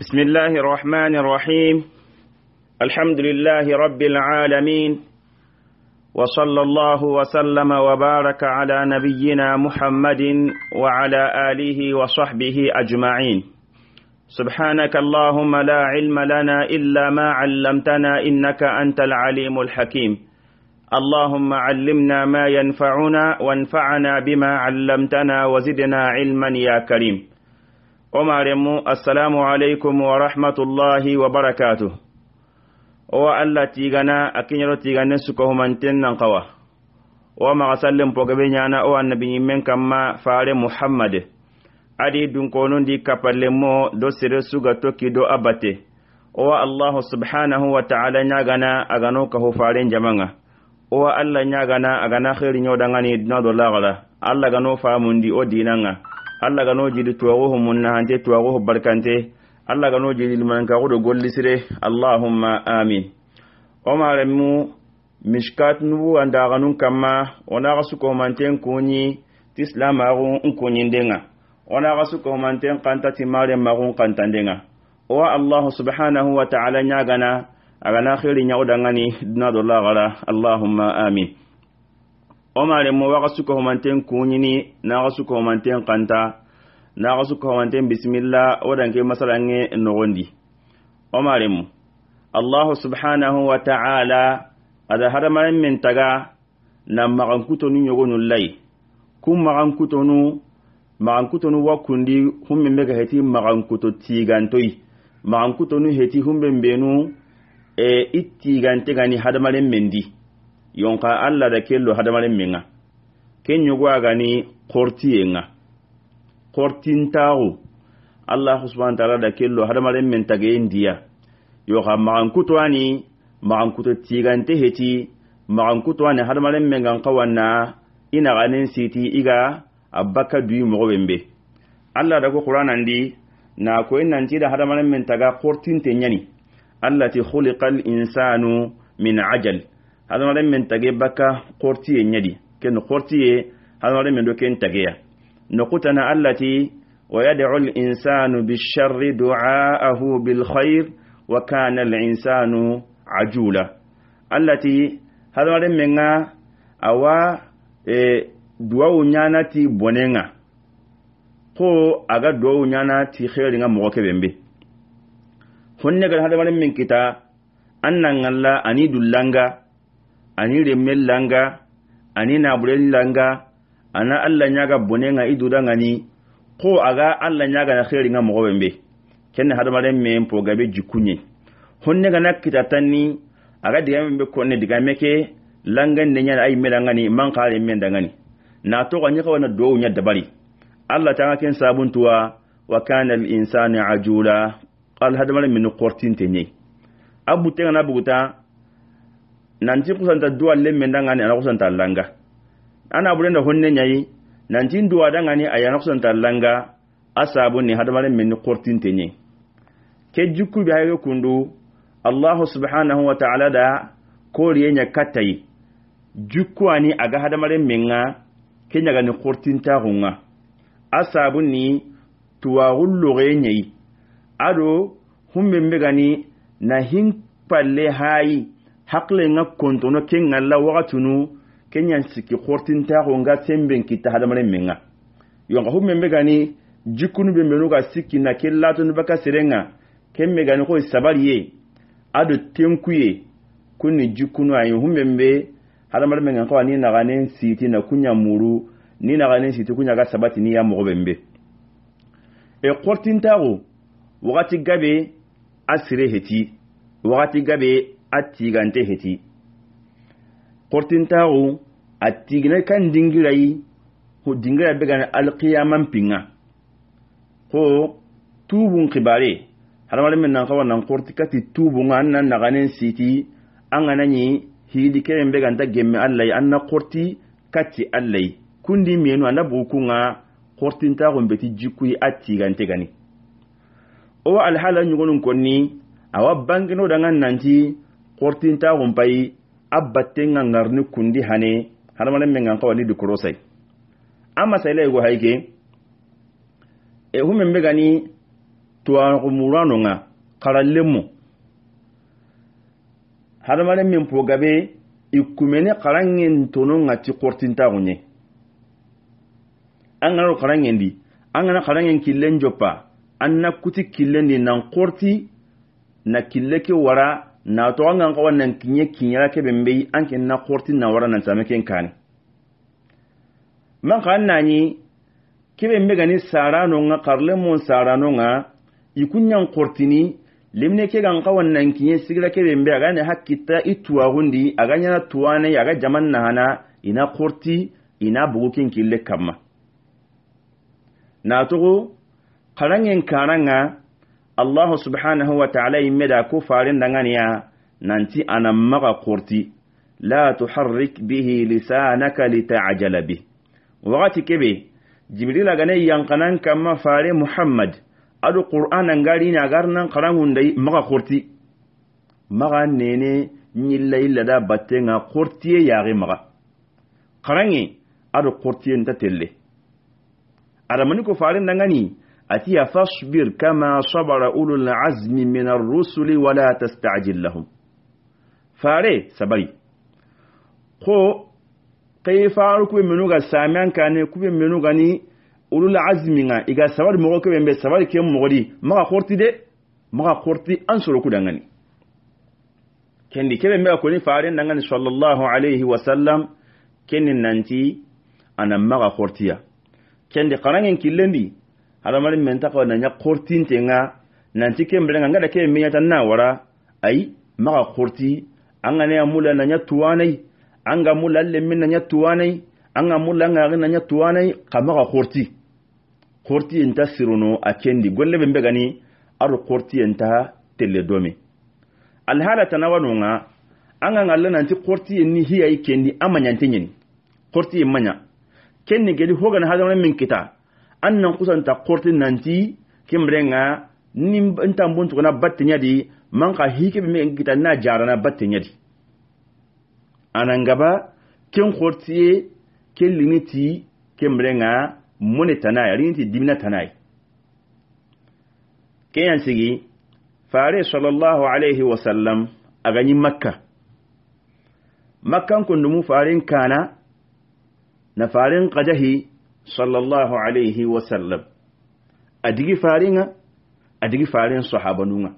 بسم الله الرحمن الرحيم الحمد لله رب العالمين وصلى الله وسلم وبارك على نبينا محمد وعلى آله وصحبه أجمعين سبحانك اللهم لا علم لنا إلا ما علمتنا إنك أنت العليم الحكيم اللهم علمنا ما ينفعنا وانفعنا بما علمتنا وزدنا علما يا كريم omaremu assalamu alaikum wa rahmatullahi wa barakatu Wa allah tigana akinyaro tigane suko humanten nan kawa Wa maga sallen pogebe yana o annabiñimmen kama fare muhammad adi dunkonundi kapallemo do sire su ga toki do abate Wa allahu subhanahu wa taala a agano kaho farin jama'a. Wa allah ñagana agana da ñodangani na do allah gano famundi o dinanga alla gano jidi tuwagoho munnahante tuwagoho barkante alla gano jidi limanankagodo gollisire allahumma amin omaremu mishkat nubu andaganun kamma onaga sukomanten kuni ti silamagu n kunindenga onaga sukomanten kanta timare maru n kantandenga owa allahu subhanahu wa taala ɲagana agana heri ɲagodangani duna do lagara allahumma amin omare mo waxasu kohomanten kuñini naxasu kohomanten xanta naxasu kohomanten bisimilla wo danke masalange noxondi omare mo allahu subhanahu wa ta'ala ada hadamaren men taga nan maxan kutonu ɲogonu lai kun maxan kutonu maxan kutonu wa kundi hunmen be ga heti maxan kuto tigantoyi maxan kutonu heti hunben benu e i tigante gani hadamaren men di yonka alla da kello hadamarin minga ken yugo agani kortiyenga tawo allah subhanahu taala da kello min men tageyen diya yoxa maxankuto ani maxankuto tigante heti maxankuto ani hadamaren min gan kawanna ina ganin siti iga ga a bakka duyi allah be allah dago xuranandi na koyen nanti da hadamaren men taga xortinte ɲani allah ti khuliqal insanu min ajal hadamaden min tage baka kortiye nyadi ken kortiye min men do ken tageya nokutana allati wa yad'u al-insanu bish-sharri du'aahu bil-khayr wa kana al-insanu ajula allati hadamaden min nga awa e duwawu nyana ti bonenga ko aga duwawu nyana ti khayri nga mo bembe honne ga hadamaden min kita annan Allah ani dullanga ani remmen langa ani naburen langa ana allah ɲaga bone nga i duda ni ko aga allah ɲaga na khairi nga mogo ɓen be kenne hadamaren men poga be jikku ɲe honne ga kita tanni aga digame ko ne diga ke langan ne ɲana ay melanga ni man ka men da ngani na to ga ɲaka wana dow ɲa dabari allah ta ŋa sabun tuwa wa kana al insani ajula al hadamaren min qortin tenye abu tenga na buguta nanti kusanta duwa le menda ngani ana kusanta langa ana burenda honne nyai nanti duwa da ngani ana kusanta langa asabu ni hadamare menni qortin tenye ke jukku bi hayo kundu allah subhanahu wa ta'ala da koriye nya katai jukku ani aga hadamare menga kenya ni qortin ta hunga asabu ni tuwa hullu nyai ado humbe mbegani na hin palle hayi hakle nga kontono ke ngalla wagatunu ke nyan siki ko nga semben kitta hadamaren men ga yonka hu men be gani jikunu be menu siki na ke latonu baka seren ga ken be gani koy sabari ye adu tenku ye kun jikunu jikkunu ye hu membe hadamare menga men ga kawa ni siti na kunya muru ni gane siti kunya ga sabati ni ya mogo ben be e ko wagati gabe a heti wagati gabe a gante heti kortintaxu a tigine kan dingirai ko dingira be gana alqiyaman pinga ko tubun kibare hadamaren min nan kawa nan korti kati tubun an nan ganin siti an ga hidi keren be ta gemme allayi an na korti kati allayi kundi miyenu an na bukunga kortintaxun beti jiku a tigante gani owa alhala ɲugonun konni awa bangino dangan nanti kortin ta a abbatin ŋa ŋarini kundi hane hadamaden men ŋan kawali amma sai lai go haike e hu men be gani tuwaxumurano nga xarallen mu hadamaden min pogabe i kumene xaranŋen tono ŋa ti ta ye an ŋanaro xaranŋen di an ŋana xaranŋen killen joppa an na kuti killen ni nan korti na kille wara na to an ganka wannan kinye kinye ra ke bembe an kin na kortin na waran nan same kin kani man kan na ke bembe gani sarano nga karle mon sarano nga ikunyan kortini limne ke ganka wannan kinye sigira ke bembe ga ne hakita ituwa hundi aga nyana tuwane aga jaman na hana ina korti ina bugukin kille kamma na to karangen karanga allahu subhanahu wa ta'ala yi mada ko farin da ganiya nanti anan maka kurti la tuharrik bihi lisanaka lita'jala bi wakati kebe jibrila gane yankanan kama fare muhammad adu qur'anan gari na garnan karangun dai maka kurti maka ne ni illa da batte nga ya ga maka. karange adu kurtiye ta telle adamani ku farin da ganiya. أتي فاصبر كما صبر أولو العزم من الرسل ولا تستعجل لهم فاري سبري قو قي فاركو منوغا ساميان كان كوب منوغا ني أولو العزم نا إيغا سبر مغو كوب مبي سبر كيم مغدي ما خورتي دي ما خورتي أنسلو كودانغاني kendi kebe mbe akoni faren nangani sallallahu alaihi wasallam kenin nanti ana maga khortiya kendi qarangin killendi haramar men ta na nya kortin tenga nan tike mbrenga ngada ke minya tan na wara ai maka korti anga ne amula na nya tuwanai ga mula le min na nya tuwanai anga mula nga na nya tuwanai kamaka korti korti enta siruno akendi golle be ni aro korti enta telle dome alhala tanawano nga anga ngalla nanti korti ni hiya ikendi amanya ntinyini korti manya kenni gedi hogana hadana min kita an nan kusanta kortin nanti kimrenga ni buntu kana batte di man ka hike me ngita na jarana batte di anan gaba kin kortiye kin limiti kimrenga mone tanai rinti dimna tanai ken yan sigi fare sallallahu alaihi wa sallam a ganin makka makkan kundumu farin kana na farin qajahi sallallahu alaihi wasallam a digi faringa a digi farin sahabanunga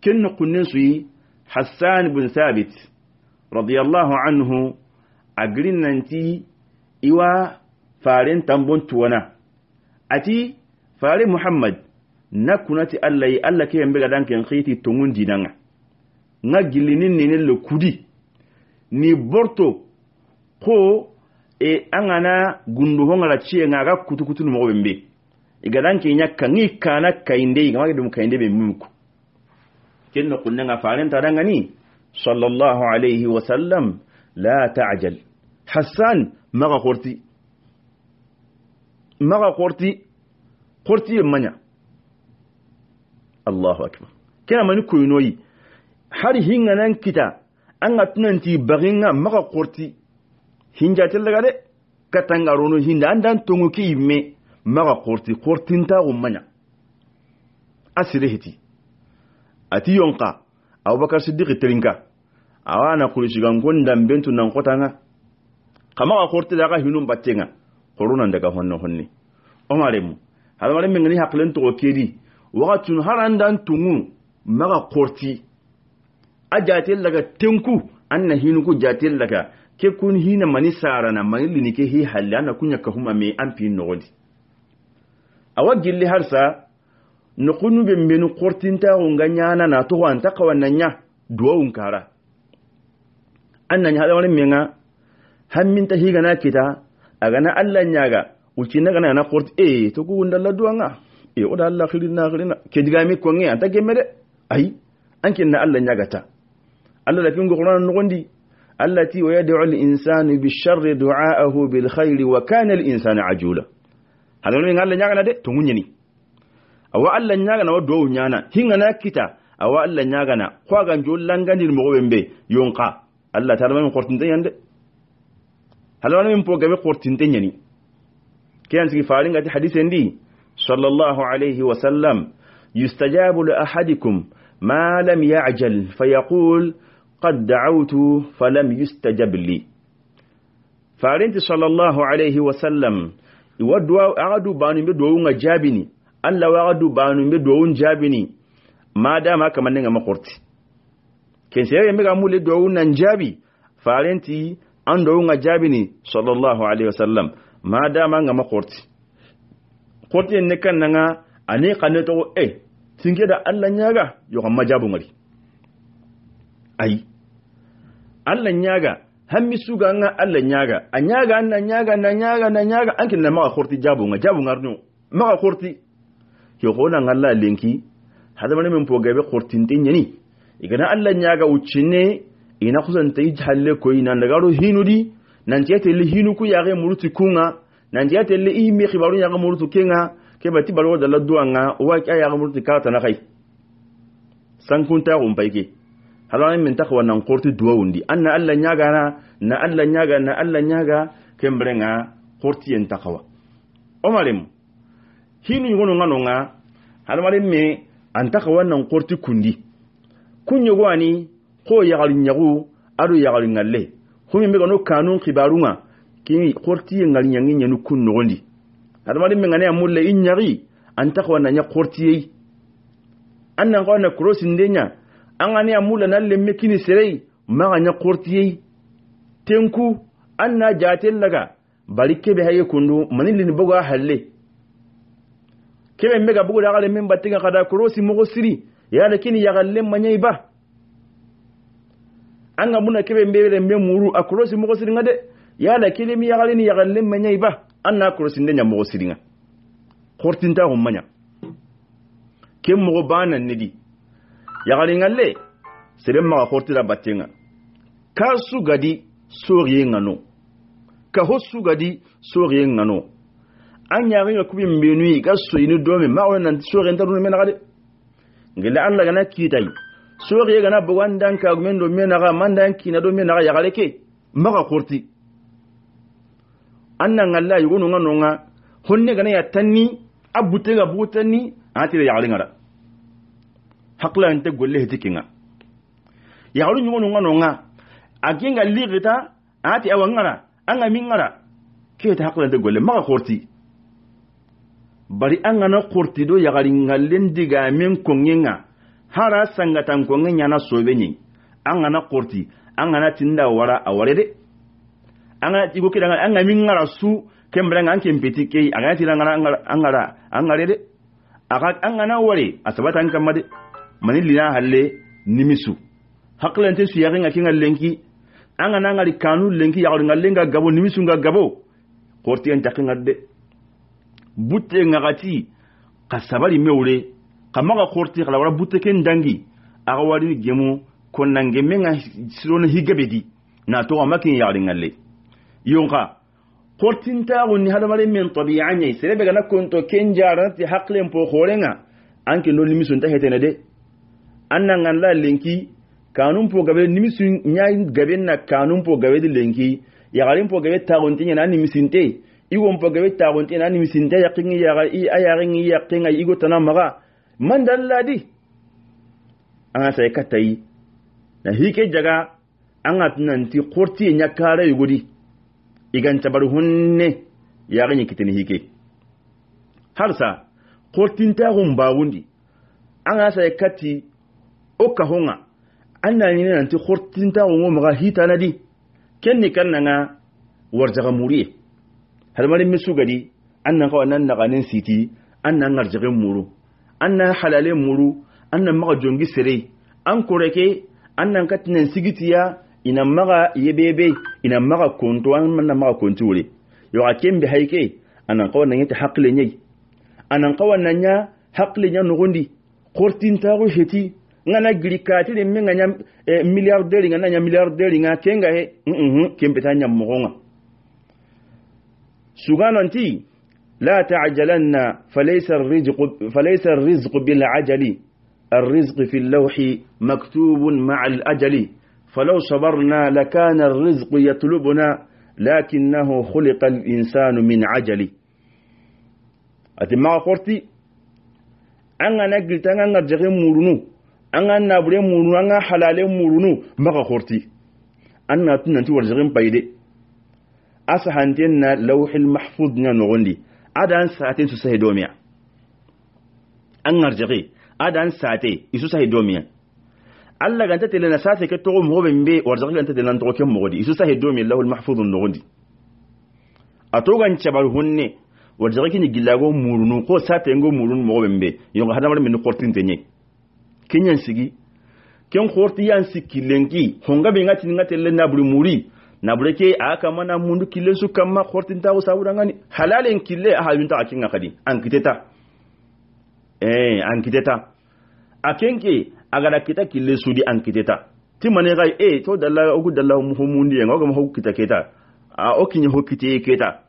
kin kunnin su yi hassan bin sabit radiyallahu anhu a girin nan ti iwa farin tambon tuwana a ti farin muhammad na kunati allah yi allah ke yambe ga dankin khiti tungun dinanga na gilinin ne ne lokudi ni borto ko e an gana gundu hongara ciye nga ga kutukutu numo bembe igadan e, ke nya kan kaana kana kainde ga magidum kainde be muku kenno kunna nga faran ta dan gani sallallahu alaihi wa sallam la ta'jal hassan maga qorti maga qorti qorti manya allahu akbar kina mani koynoyi har hinga nan kita an ga tunanti baginga maga qorti hinja gade katanga katangarono hinda andan tungu ki me maga korti kortinta gummanya asire hiti ati yonka abubakar siddiq tirinka awana gonda dambentu nan kotanga ga korti daga hinun battenga korunan daga honno honni omaremu hadamaren min gani to togo kedi wakatun harandan tungu maga korti a daga laga tenku an na hinuku jatel daga. ke kun hina mani sarana mani lini ke hi halli ana kunya ka huma me ampi nodi awa gilli harsa kunu be menu kortinta hunga nyana na to wanta kawanna nya duwa unkara annan hada wani menga hammin ta higa na kita agana Allah nya ga uci na gana na qort e eh, to ku wanda wunda laduwanga e eh, oda Allah khirina khirina ke diga mi ko ngi ta gemede ai ankin na Allah nya ga ta Allah da pingo Qur'an nugondi التي ويدعو الإنسان بالشر دعاءه بالخير وكان الإنسان عجولا هذا من قال نجعنا ده تمنيني أو ألا نجعنا ودو نجعنا هنا كتا أو ألا نياغنا خواغا جل لنغان المغوين به ينقى الله تعالى من قرتين تيان دي هل من بوغا بي قرتين تيان كيان سكي فارين قد حديثين عندي صلى الله عليه وسلم يستجاب لأحدكم ما لم يعجل فيقول qad da'awtu falam yustajab li farinti sallallahu alayhi wa sallam iwadwa agadu banu be do nga jabini allah wa agadu banu be do jabini madama kaman nga makorti ken sai yembe ga jabi farinti an do nga jabini sallallahu alayhi wa sallam madama nga makorti korti ne kan nga ani kanne to e eh, tinge da allah nyaga yo kan majabu ngari ai allah nyaga hammi ga nga allah nyaga a nyaga na nyaga na nyaga na nyaga anke na ma khurti jabu nga jabu ngarnu ma khurti ke yo khona Allah linki hada mani min pogabe khurti tin yani igana allah nyaga uchine ina kusan kusanta ijalle ko ina ro hinudi nan nanti le hinu ku yage muruti kunga nan le i mi khibaru yage muruti kenga ke bati balwa da ladduanga wa kya yage muruti kata na kai sankunta umbaike halwani min taka nan korti duwa wundi anna allah nyaga na na allah nyaga na allah nyaga kembere nga korti yen takawa omalem oh, hinu yugono ngano nga halwani me an taka nan korti kundi kunyogo gwani ko yagali nyagu ado yagali ngalle humi mbega no kanun kibaru kibarunga kini korti ngali nyangi nyenu kun nogondi halwani me ngane amulle in inyari an taka wannan nya korti yei annan kawana krosin denya an gani amula nan leme kini sirei maga nya kortiyei tenku an na jaten laga bari kebe haye kundu manilin lini halle kebe mega bugu da gale min batinga kada kurosi mogo siri ya da kini yagalle manyai ba an ga muna kebe mbele mbe muru a kurosi mogo siri ngade ya da kini mi yagalle ni yagalle manyai ba an na kurosi ndenya mogo siri nga kortinta hummanya kem mogo banan nidi yagaringalle serem maga hortira battenga ka su sugadi soriye ngano ka ho su sugadi soriye ngano an yagin ga kubin yi ka so soyini dome ma wannan soriye ta dunu menagade ngila an laga na yi soriye gana bugan dan ka gumen do menaga mandan kina do menaga yagare ke maga horti nan Allah yi ngano nga honne gana ya tanni a ga butanni atira yagaringa hakla nte golle heti kinga yaxaru ñugonu nga nonga a kinga liixita anati awa ngara anga mi ngara ta hakla nte golle maxa xorti bari an na xorti do yaxaringallen min konge nga hara sangatan konge na sobe ni an gana xorti an tinda wara a ware de an gana tigo kida an ga ngara su kembere nga an kempeti kei a nga nga nga an nga nga nga nga a nga nga nga nga sabata an nga de mani lina halle nimisu haklante su yakin akin lenki an na ngari kanu lenki ya ga lenga gabo nimisu nga gabo korti an takin adde butte nga ka sabari mewre kama ga korti kala wala butte ken dangi aga wari gemu konnange menga sirona higabedi na to amaki ya ngalle yonka kortintaxu ni hadamaren men tabi'a ɲei ga na konto ken jarati haqilen po xorenga anke no limisonta hetene de annan an la lenki kanun po gabe nimisun nya gabe na kanun po gabe di lenki ya garin po gabe ta gonti nya na nimisinte iwon po gabe ta gonti na nimisinte ya kingi ya ga i ayarin ya kinga igo tana maga man dan ladi an sai katai na hike jaga an atunan ti qurti nya kare yugudi igan tabar hunne ya ganin kitin hike harsa qurtin ta gun bawundi an sai kati oka ka an na ɲini nanti hortinta wo maga hitanadi ken ni kan nanga warjaga muri halmarin misu gadi an nan kawai nan naganin siti an nan arjagin muru an nan halalin muru an nan maga jongi sire an koreke an nan katinan sigitiya ina maga yebebe ina maga kontu an nan maga kontu wure yau a bi haike an nan kawai nan yata haƙilin yai an nan kawai nan ya haƙilin ya nugundi ta ko heti nga na giri katiri mi nga nya e, miliardeli nga na nya miliardeli nga kenga he mm mm kempeta nya mogonga sugano nti la ta'jalanna falaysa ar-rizqu falaysa ar-rizqu bil ajali الرزق في اللوح مكتوب مع الأجل فلو صبرنا لكان الرزق يطلبنا لكنه خلق الإنسان من عجل أتما قرتي أنا نقلت أنا نرجع مرنو an ga nabure murunu an ga halalen murunu maka horti an na tun nanti warjigin bayde asa hantin na lauhil mahfuz na nugundi adan sa'atin su sai domiya an arjigi adan sa'ate isu sai domiya Allah ganta tele na sate ke togo mo be warjigi ganta tele na togo ke mogodi isu sai domiya lauhil mahfuz nugundi atogan chabar hunne warjigi ni gilago murunu ko sate ngo murunu mo be yonga hadamar min kortin tenye kenyan sigi ken horti yan sikki lengi honga be ngati ngati le naburi muri buri ke aka mana mundu kille su kamma hortin tawo sabura ngani halalen kille a halin ta akin akadi an kiteta eh an kiteta aga da kita kille su di an kiteta ti mane ga e eh, to dalla ogu dalla mu mundi yan ogu mu kita keta a okinye kite keta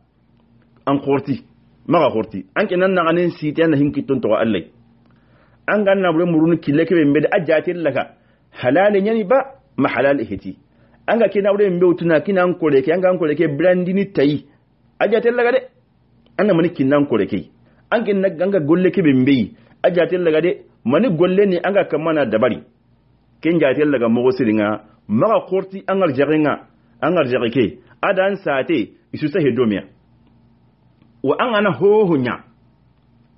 an horti maga horti an kenan na ganin sitiya na hinkiton to Allah an ga ganna bure murunu kille ke be ajja tillaka halal yani ba ma halal ihti an ga kina bure mbe utuna kina an kore ke an ga an kore ke brandini tai ajja laka de an na mani nan an kore ke an kin na ganga golle ke be mbe ajja laka de mani golle ne an ga kamana dabari kin ja laka mogo siringa maga korti an arjaginga an arjagike adan sate isu sa hedomia wa an ana hohunya nya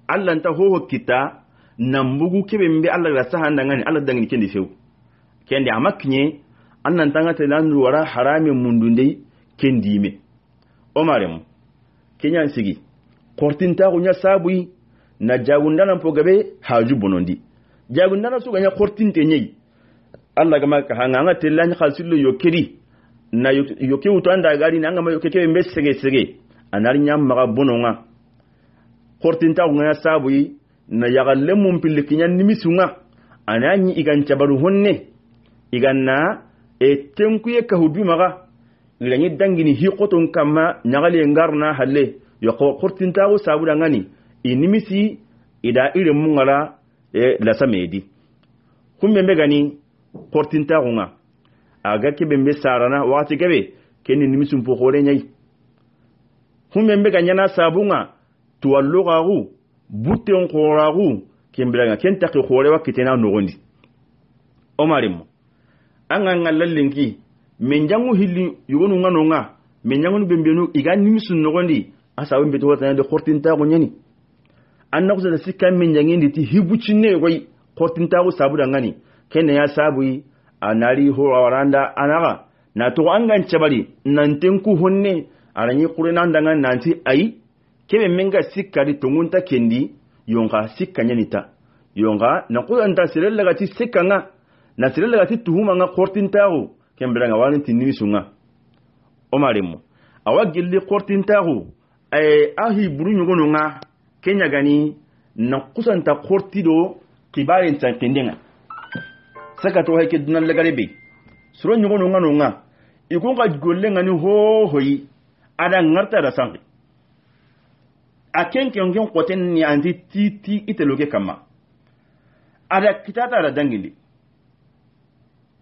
allan ta hoho kita bugu kebe mbe alla ga saha ndangani alla dangani kende few kende amaknye annan tangata nan wara harami mundunde kende me omarem kenya sigi ta gunya sabui na jagundana po gabe haju bonondi jagundana su ganya te nyi Allah ga maka hanga anga lan khalsilu yokiri na uto anda gari na anga ma yoke kebe mbe sege sege anari nyam maga bononga ta gunya sabui na yagalle mun pillikiñan nimisunga anañi igan cabaru honne igan na e tenkuye kahudumaga ni dangini kama nyagale ngar na halle sabu da ngani i nimisi ida irin mungala e samedi kumbe be gani nga aga kebe be sarana wakati kebe ni nimisun fo hore nyai kumbe be ga ñana sabunga tuwallogagu buten koragu kimbiranga ken taki horewa kitena nogondi omarimo anga nga lallenki men jangu hilli yogonu nga nonga men jangunu bembenu iga nimisun nogondi asawe mbeto hotanade hortintago ñani anna ko kusata sikka men ndi ti hibucinne koy hortintago sabuda ngani kenne ya sabuyi anari ho waranda anaga na to angan cabari nanten ku honne aranyi ndanga nanti ai kebe min ga sikkadi tongunta kendi yonga sikka ɲanita yonga nankuyanta sere lagati sikka ŋa na sere lagati tuhuma ŋa kortintaxu kembiranga wani tinimisu ŋa wo maremu awa gilli kortintaxu aye a hiburu ɲogonu ŋa ke ɲagani nankusanta korti do kibarin sankindi ŋa sakatoxo heke dunan lagare be soro ɲogonu ŋa no ŋa i kun ka golle ŋani hohoyi ada ŋarta da sanki a ken kyonkin kwatin ni an titi ita loke kama a da kita ta da dangin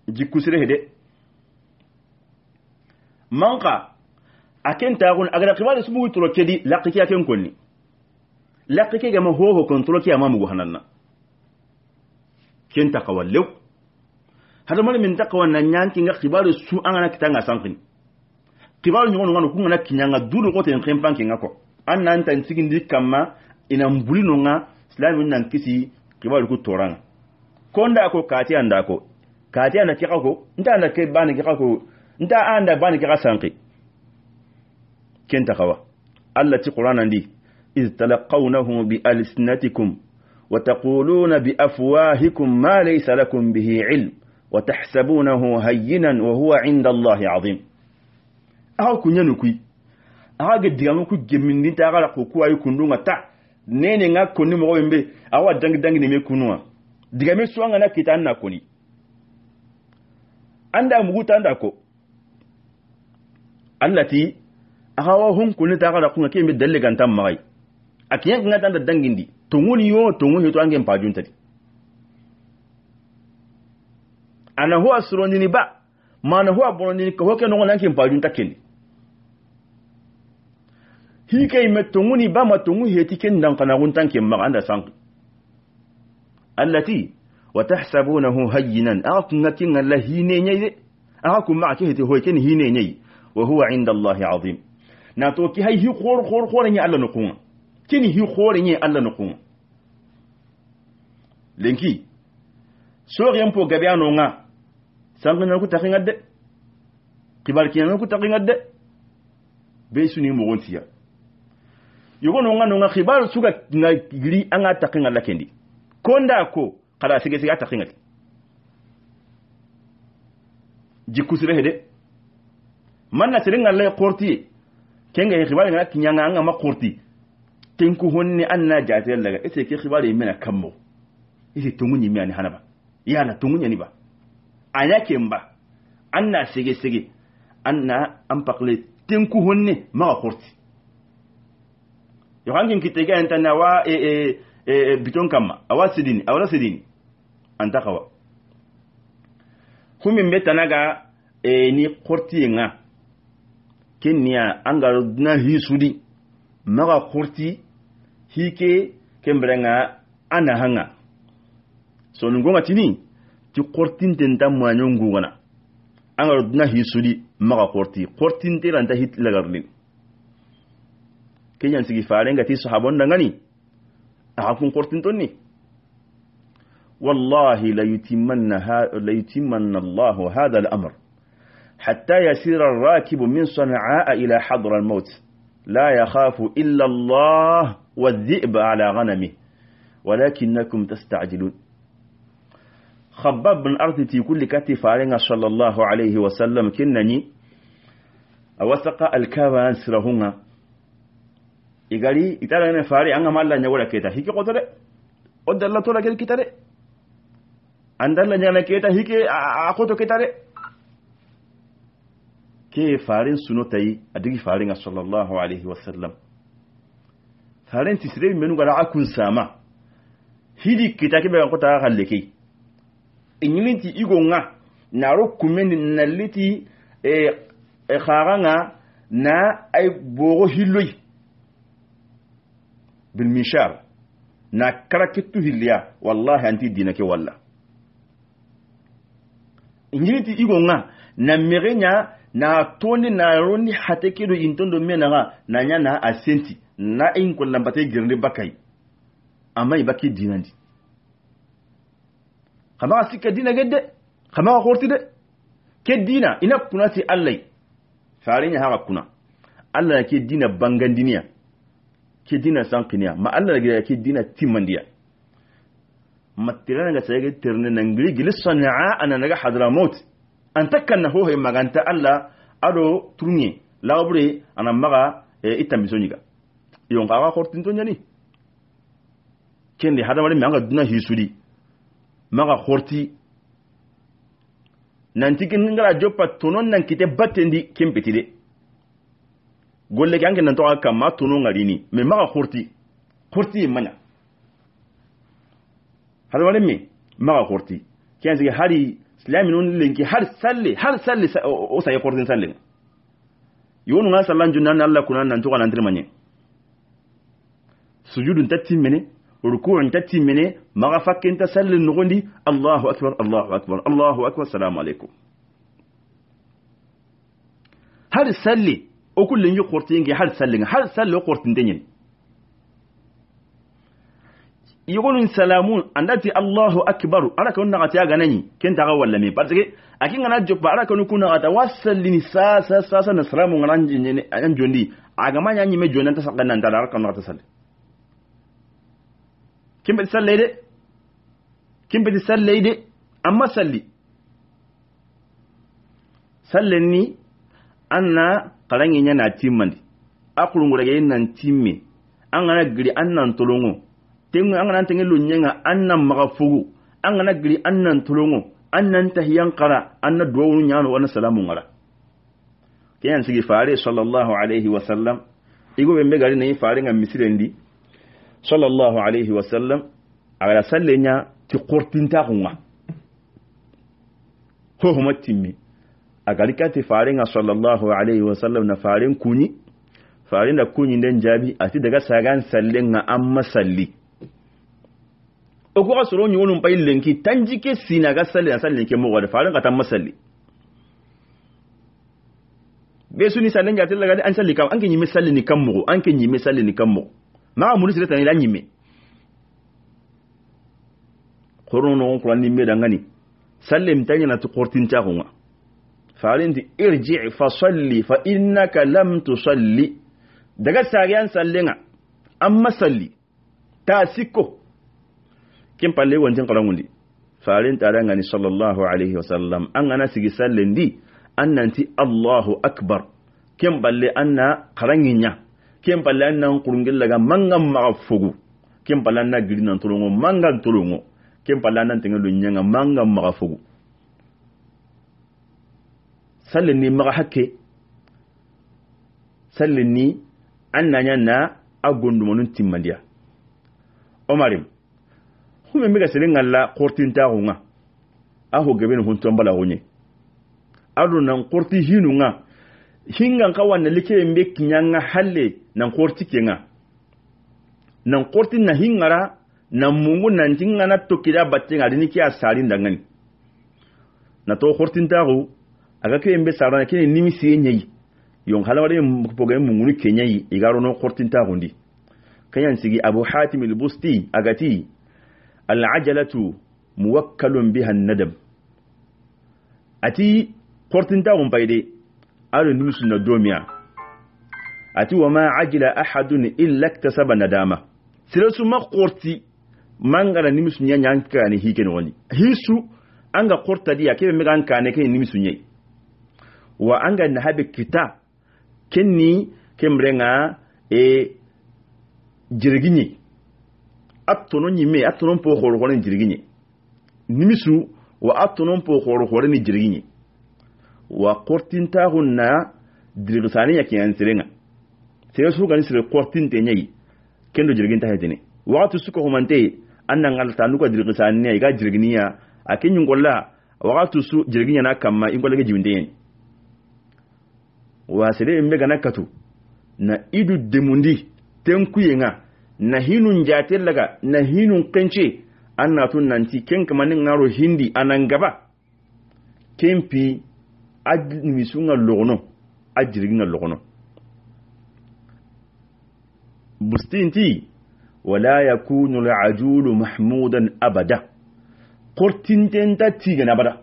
jikku sire hede manka a ken tagun a gada kibar su mu turoke di laƙiƙi a ken kwanni laƙiƙi gama hoho kan turoke a mamu guhanan na ken ta kawallew har mani min ta kawannan yankin ga kibar su an ana kita nga sankin kibar ni wani wani kun na kinyanga dudu kote yin nga pankin an nan tan cikin dukkan ma ina no nga silamin nan kisi ba ku toran ko nda ko kati anda ko kati anda kika ko nda anda ke bani kika ko nda anda bani kika sanki kenta kawa Allah ti qur'ana ndi iz talaqawnahu bi alsinatikum wa taquluna bi afwahikum ma laysa lakum bihi ilm wa tahsabunahu hayyinan wa huwa 'inda Allahi 'azim aw kunyanukui aga ge digamu ku gemindi ta gara ko ku ayi kundunga ta nene nga koni mo wembe awa dangi dangi ne me kunwa me suanga na kitan na koni anda guta anda ko allati awa hun kunu ta gara kunu ke me dalle gantam mai akiyan nga tanda to nguni yo nguni to ange pajun tadi ana huwa surondini ba mana huwa bonondini ko ke no ngana kin pajun takindi hike ime tonguni ba ma tongu heti ken dan kana guntan ken ma anda sang allati wa tahsabunahu hayyinan aqna kin la hine nyai aqum ma ki heti hoyken hine nyai wa huwa inda Allahi azim na to ki hay hi khor khor khor nye alla nukunga. Kini hi khor nye alla nukunga. Linki, sori yampo gabe ano nga sangana ku takinga de kibar kiyana ku takinga de be suni mo yogono nonga nonga khibar suga na giri anga takinga lakendi konda ko kala sige sige takinga jikusire hede manna sirenga le korti kenga he khibar na kinyanga anga ma korti tenku honni anna jatel laga ite ke khibaru mena kammo ite tungunyi mi ani hanaba na tungunya ni ba anya kemba anna sige sige anna ampakle tenku honni ma korti yohankin kitega a awa e, e, e, e, biton kamma awa sidini awala sidini anta kawa humin mbeta tanaga e, ni kortiye nga kenniya an ga duna hi sudi maga korti hike kembere nga ana ha ŋa sonungonga tini ti kortintenta muanyo ngugana an ga duna hi sudi maga korti kortinte ranta hit lagarlin kenyan sigi faren gati sahabon a hakun kortin tonni wallahi la yutimanna la yutimanna Allah hada al-amr hatta yasir ar-rakib min sana'a ila hadra al-maut la yakhafu illa Allah wa adh-dhi'b والذئب على غنمه ولكنكم تستعجلون خباب بن أرثتي كل كتي sallallahu alayhi wa sallam kinnani كنني al-kawan سرهما igari itara ne fari an amalla nya wura keta hike qoto de odda la tola gel kitare andalla nya la keta hike a qoto kitare ke farin suno tayi adigi farin a sallallahu alaihi wasallam farin tisire menu gara akun sama hidi ta halle ke be qota halleke inyilinti igonga naro kumeni naliti e eh, e eh, kharanga na ay bogo hilloi bilmishar na kara kittu hilliya wallahi anti dinake walla ngiriti igo nga na mirenya na toni na roni hatekido intondo mena nga na nya na asenti na in kullambate girni bakai amma ibaki dinandi kama sika dina gedde kama horti de ke dina ina kunati allai farin ya haka kuna allah ke dina bangandiniya ke dina san kiniya ma Allah gira ke dina timandiya matirana ga sai ga tirne nan giri gili sana'a ana naga hadra mot an takkan na hohe maganta Allah ado turnye labre ana maga e itan bisoniga yon ka ga hortin to nyani kende hadamare mi anga duna hisuri maga horti nan tikin ngara jopa tonon nan kite batendi kempetide golle ke anke nan to aka ma tunu tono ngarini me ma khurti khurti e manya hada wala me ma khurti kiyan zige hari islami nun linki har salle har salle o sai khurtin salle yonu nga sallan junan Allah kunan nan to kana tirmanye sujudun tatti mene ruku'un tatti mene maga fakkin ta sallin nugundi Allahu akbar Allahu akbar Allahu akbar assalamu alaikum har salle okulen yi qortingi har sallinga har sallo qortindenyen yogonun salamun andati allahu akbaru ala kanu nagati aga nani ken taga wallami parce que akin ngana joppa ala kanu kuna gata wasallini sasa sasa na salamu ngana njene an jondi aga ma nyanyi me jonanta sakka nan dara kanu ngata salli kimbe salli de kimbe salli de amma salli sallin ni anna xaran nya na timmandi a kurungurage nan timme an kana giri an nan tolongo tengu an kana tenge lo ɲenga an nan maga fogu an kana giri an nan tolongo an nan tahiyan qara an na duwawunu ɲano wani salamu ngara kiyan sigi fare sallallahu alaihi wa sallam igo be megari ne fare ngam misiren di sallallahu alaihi wa sallam ala sallenya ti ko huma timmi a garkati farin a sallallahu alaihi wasallam na farin kuni farin da kuni don jabi a ti daga sagan sallin na an masalli uku su roni wani bayin linki tan jike si na ga sallin a sallin ke mawa da farin ka tan masalli bai su ni sallin ga tilaga an salli kam an kan yi misalli ni kan mu an kan yi misalli ni kan mu ma amuri sirata ni lan yi me korno no kuran ni me dangani sallim tanya na ta kortin ta hunwa farinti irji fa salli fa innaka lam tusalli daga sariyan sallinga amma salli ta sikko kin palle wancin qaramuli farin tare ngani sallallahu alaihi wasallam an ana sigi sallin di annanti Allahu akbar kin palle anna qaranginya kin palle anna qurungil laga mangam mafugu kin palle anna girinan tulungo mangal tulungo kin palle anna tingalu nyanga mangam mafugu sallin ni maga hakke sallin ni an na yan na a gondumanin timmandiya omarim kume mika ga selin kortin ta ŋa a ho hunton bala hunye ado nan korti hinu ŋa hingan ka wanna likeren be kiɲan ŋa halle nan korti ke ŋa nan korti na hingara na mungu nanti ŋa na tokida batte ŋa adini ke a sarin dangani na to hu. aga kai mbe sarana kini nimisi yenyi yon halawari mpoga mungunu kenyayi igaro no kortin ta hundi kayan sigi abu hatim al-busti agati al-ajalatu muwakkalun biha an-nadam ati kortin ta hun faide arin na domiya ati wa ma ajila ahadun illa kasaba nadama sirasu makorti mangara nimisun yanya an kane hike no wani hisu an korta dia kebe mega an kane kai nimisun yayi wa anga na habi kita kenni kemrenga e jirginyi atono nyime atono po horo horo jirginyi nimisu wa atono po horo horo ni jirginyi wa kortin ta hunna dirgisani yake sirenga sai su gani sire kortin te nyayi kendo jirgin ta hajene waqtu suko humante annan alta nuka dirgisani ya ga jirginiya akin yungolla waqtu su jirginya na kamma in golle ga jibinde wasire in mega nakatu na idu demundi tenkuyenga na hinun jatir laga na hinun kance an na nan ti ken kamanin ngaro hindi anan gaba kempi admisunga logono ajirginga logono bustinti wala yakunu al'ajulu mahmudan abada kortintenta tigana abada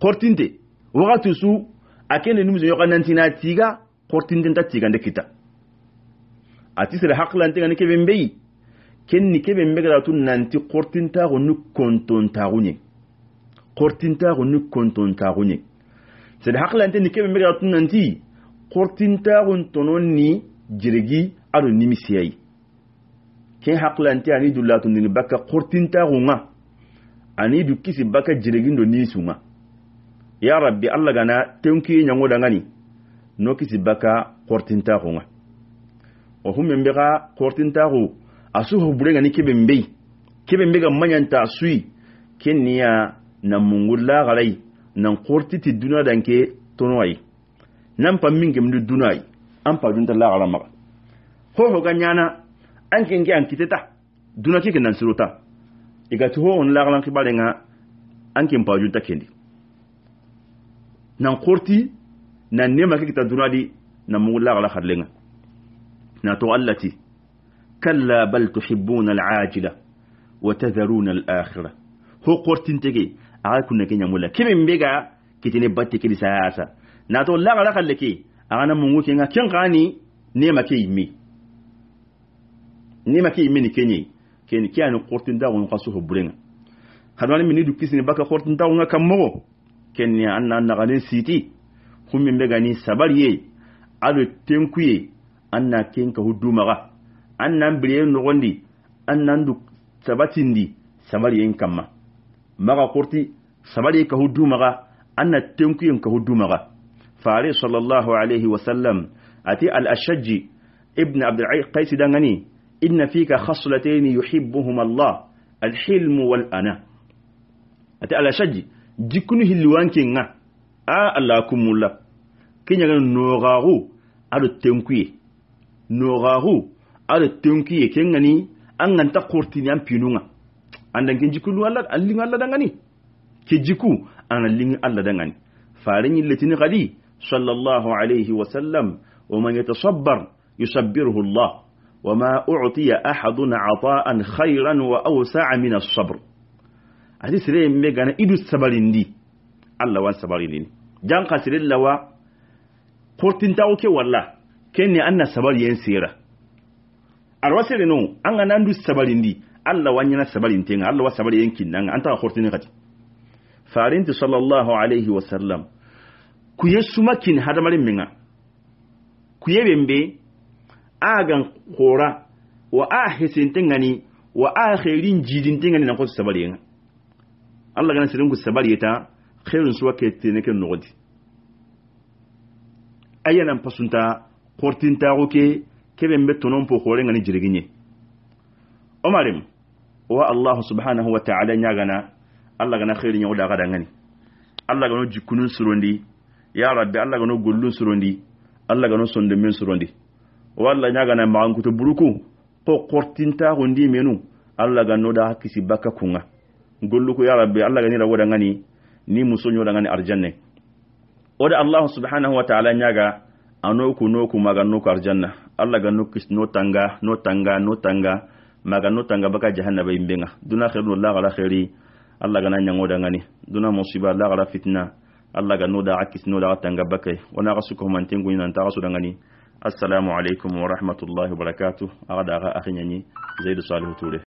kortinte wakati su akene numuso na tiga ta tiga tigande kita ati sere hakilantigani kebe mbeyi kenni kebe mbegedatu nanti ko ni kontontaxu ta ko ni kontontaxu ɲe sede hakilante ni kebe mbegedatu nanti kortintaxun tono ni jirigi ado nimisiyayi ken hakilante ani baka dulatundini ta ko nga ani du kisi baka jirigin do ni ŋa ya rabbi allah gana tenki da ngani no kisi baka nga o xumen be xa kortintaxu a bure burengani kebe mbey kebe mbe ga mañanta ta sui niya na mungu na nan kortiti duna danke tono ayi nan pa min kemdi duna ayi an pa dunta laxala maxa hoho ka ɲana an kenke an kiteta duna ke nan ka igati ho on laxalan xibarenga an ken pa ta kendi nan korti nan nema ke kita dunadi nan mugula gala harlenga na to allati kalla bal tuhibbuna al-ajila wa tadharuna al-akhira ho kortin tege aga kunna ke nyamula kimin bega kitine batte kidi sayasa na to la gala harleke ana nan mungu kenga ken gani nema ke yimi nema ke yimi ni kenye ken kiyani kortin da won kasu hubrenga hadwani du kisini baka kortin da won ka kammo kenni an na nagalen siti kun min bɛ gani sabari ye ado tenku ye an na ken ka hudu maga an nan biriye nɔgɔndi an nan du sabatindi sabari ye kama maga kurti sabari ka hudu maga an na tenku ye ka hudu maga fare sallallahu alaihi wasallam ati al-ashajji ibn abdul qais dangani ان فيك خصلتين yuhibbuhuma الله الحلم والأنا اتى على شجي jikkunu hilliwanke nga a Allah kumula kummulla keñagana nogaru ado tenkuye nogaru ado tenkuye ke ngani a nganta xurtini an pinunga andan ke jikkunu an linga alla dangani ke jikku ana linga alla dangani farenñilletini xadi sallallahu alayhi wa sallam waman yatasabbar yusabbirhu llah وما أعطي أحد عطاء خيرا وأوسع من الصبر ati sire me gana idu ndi allah wan ndi janka sire lawa ta oke walla kenne anna sabari yen sira arwasere no an ga nandu ndi allah sabari sabarintenga allah wa sabari yen kinnanga anta kurtin kati farinti sallallahu alaihi wa ku kuye sumakin hadamarin minga kuye bembe agan kora wa a hesintin gani wa a jidin tingani na kwasu sabari yen allah gana sirin ku sabar yata khairun su wake tene nugodi ayyana ayana pasunta kortinta ko ke kebe mbe tonon po hore ngani jirginye omarim wa allah subhanahu wa ta'ala nya gana allah gana khairin ya wada gada ngani allah gano jikunun surondi ya rabbi allah gano gullun surondi allah gano sondomin surondi walla ñagana maxankuto buruku ko kortintaxundi menu allah gano da hakisi baka kunga golluko ya rabbi allah gani rawo da ngani ni muso nyoda da ngani arjanne o da allah subhanahu wa ta'ala nyaga no ku maga noku arjanna allah ga noku no tanga no tanga no tanga maga no tanga baka jahannaba imbenga duna khairu allah ala khairi allah ga nanya ngoda ngani duna musiba allah ala fitna allah ga no da akis no da tanga baka wana rasu ko mantengu nan ta rasu da ngani assalamu alaikum wa rahmatullahi wa barakatuh aga da aga akhinyani zaidu salihu ture